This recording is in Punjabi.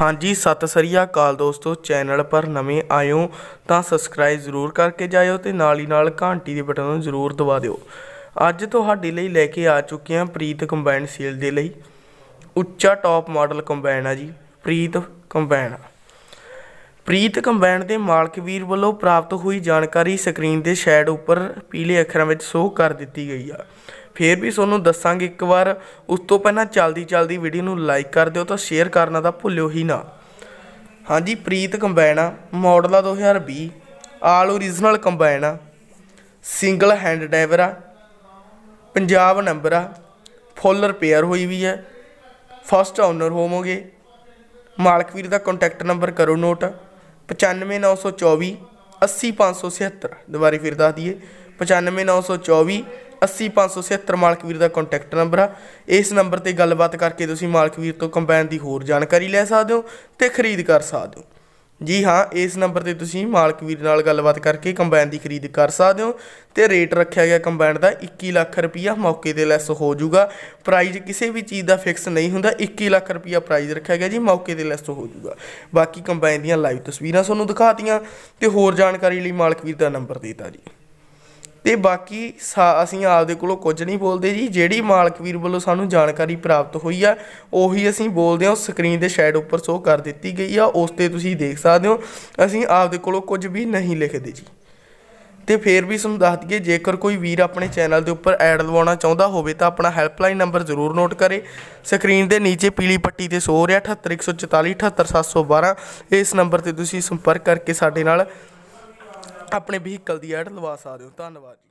ਹਾਂਜੀ ਸਤਿ ਸ੍ਰੀ ਅਕਾਲ ਦੋਸਤੋ ਚੈਨਲ ਪਰ ਨਵੇਂ ਆਇਓ ਤਾਂ ਸਬਸਕ੍ਰਾਈਬ ਜ਼ਰੂਰ ਕਰਕੇ ਜਾਇਓ ਤੇ ਨਾਲ ਹੀ ਨਾਲ ਘੰਟੀ ਦੇ ਬਟਨ ਨੂੰ ਜ਼ਰੂਰ ਦਬਾ ਦਿਓ ਅੱਜ ਤੁਹਾਡੇ ਲਈ ਲੈ ਕੇ ਆ ਚੁੱਕੇ ਹਾਂ ਪ੍ਰੀਤ ਕੰਬਾਈਨ ਸੇਲ ਦੇ ਲਈ ਉੱਚਾ ਟੌਪ ਮਾਡਲ ਕੰਬਾਈਨ ਆ ਜੀ ਪ੍ਰੀਤ ਕੰਬਾਈਨ ਪ੍ਰੀਤ ਕੰਬਾਈਨ ਦੇ ਮਾਲਕ ਵੀਰ ਵੱਲੋਂ ਪ੍ਰਾਪਤ ਹੋਈ ਜਾਣਕਾਰੀ ਸਕਰੀਨ ਦੇ ਸ਼ੈਡ ਉੱਪਰ ਪੀਲੇ ਅੱਖਰਾਂ ਵਿੱਚ ਸ਼ੋਅ ਕਰ ਦਿੱਤੀ ਗਈ ਆ ਫੇਰ ਵੀ ਤੁਹਾਨੂੰ ਦੱਸਾਂਗੇ ਇੱਕ ਵਾਰ ਉਸ ਤੋਂ ਪਹਿਲਾਂ ਚਲਦੀ ਚਲਦੀ ਵੀਡੀਓ ਨੂੰ ਲਾਈਕ ਕਰ ਦਿਓ ਤਾਂ ਸ਼ੇਅਰ ਕਰਨਾ ਤਾਂ ਭੁੱਲਿਓ ਹੀ ਨਾ ਹਾਂਜੀ ਪ੍ਰੀਤ ਕੰਬਾਈਨ ਆ ਮਾਡਲ ਆ 2020 ਆਲ ਓਰੀਜਨਲ ਕੰਬਾਈਨ ਆ ਸਿੰਗਲ ਹੈਂਡ ਡਰਾਈਵਰ ਆ ਪੰਜਾਬ ਨੰਬਰ ਆ ਫੁੱਲ ਰਿਪੇਅਰ ਹੋਈ ਵੀ ਹੈ ਫਸਟ ਓਨਰ ਹੋਵੋਗੇ ਮਾਲਕ ਵੀਰ ਦਾ ਕੰਟੈਕਟ ਨੰਬਰ ਕਰੋ ਨੋਟ 95924 80576 ਦੁਬਾਰੇ ਫਿਰ ਦੱਸ ਦਈਏ 95924 80576 ਮਾਲਕ ਵੀਰ ਦਾ ਕੰਟੈਕਟ ਨੰਬਰ ਆ ਇਸ ਨੰਬਰ ਤੇ ਗੱਲਬਾਤ ਕਰਕੇ ਤੁਸੀਂ ਮਾਲਕ ਵੀਰ ਤੋਂ ਕੰਬਾਈਨ ਦੀ ਹੋਰ ਜਾਣਕਾਰੀ ਲੈ ਸਕਦੇ ਹੋ ਤੇ ਖਰੀਦ ਕਰ ਸਕਦੇ ਹੋ ਜੀ ਹਾਂ ਇਸ ਨੰਬਰ ਤੇ ਤੁਸੀਂ ਮਾਲਕ ਵੀਰ ਨਾਲ ਗੱਲਬਾਤ ਕਰਕੇ ਕੰਬਾਈਨ ਦੀ ਖਰੀਦ ਕਰ ਸਕਦੇ ਹੋ ਤੇ ਰੇਟ ਰੱਖਿਆ ਗਿਆ ਕੰਬਾਈਨ ਦਾ 21 ਲੱਖ ਰੁਪਇਆ ਮੌਕੇ ਤੇ ਲੈਸ ਹੋ ਜਾਊਗਾ ਪ੍ਰਾਈਸ ਕਿਸੇ ਵੀ ਚੀਜ਼ ਦਾ ਫਿਕਸ ਨਹੀਂ ਹੁੰਦਾ 21 ਲੱਖ ਰੁਪਇਆ ਪ੍ਰਾਈਸ ਰੱਖਿਆ ਗਿਆ ਜੀ ਮੌਕੇ ਤੇ ਲੈਸ ਹੋ ਜਾਊਗਾ ਬਾਕੀ ਕੰਬਾਈਨ ਦੀਆਂ ਲਾਈਵ ਤਸਵੀਰਾਂ ਤੁਹਾਨੂੰ ਦਿਖਾਤੀਆਂ ਤੇ ਹੋਰ ਜਾਣਕਾਰੀ ਲਈ ਮਾਲਕ ਵੀਰ ਦਾ ਨੰਬਰ ਦਿੱਤਾ ਜੀ ਤੇ ਬਾਕੀ ਅਸੀਂ ਆਪਦੇ ਕੋਲੋਂ ਕੁਝ ਨਹੀਂ ਬੋਲਦੇ ਜੀ ਜਿਹੜੀ ਮਾਲਕ ਵੀਰ ਵੱਲੋਂ ਸਾਨੂੰ ਜਾਣਕਾਰੀ ਪ੍ਰਾਪਤ ਹੋਈ ਆ ਉਹੀ ਅਸੀਂ ਬੋਲਦੇ ਹਾਂ ਸਕਰੀਨ ਦੇ ਸ਼ੈਡ ਉੱਪਰ ਸ਼ੋ ਕਰ ਦਿੱਤੀ ਗਈ ਆ ਉਸ ਤੇ ਤੁਸੀਂ ਦੇਖ ਸਕਦੇ ਹੋ ਅਸੀਂ ਆਪਦੇ ਕੋਲੋਂ ਕੁਝ ਵੀ ਨਹੀਂ ਲਿਖਦੇ ਜੀ ਤੇ ਫੇਰ ਵੀ ਤੁਹਾਨੂੰ ਦੱਸ ਦਈਏ ਜੇਕਰ ਕੋਈ ਵੀਰ ਆਪਣੇ ਚੈਨਲ ਦੇ ਉੱਪਰ ਐਡ ਲਵਾਉਣਾ ਚਾਹੁੰਦਾ ਹੋਵੇ ਤਾਂ ਆਪਣਾ ਹੈਲਪਲਾਈਨ ਨੰਬਰ ਜ਼ਰੂਰ ਨੋਟ ਕਰੇ ਸਕਰੀਨ ਦੇ ਨੀਚੇ ਪੀਲੀ ਪੱਟੀ ਤੇ ਸੋ ਰਿਹਾ 78144 78712 ਇਸ ਨੰਬਰ ਤੇ ਤੁਸੀਂ ਸੰਪਰਕ ਕਰਕੇ ਸਾਡੇ ਨਾਲ ਆਪਣੇ ਵਹੀਕਲ ਦੀ ਐਡ ਲਵਾ ਸਕਦੇ ਹੋ ਧੰਨਵਾਦ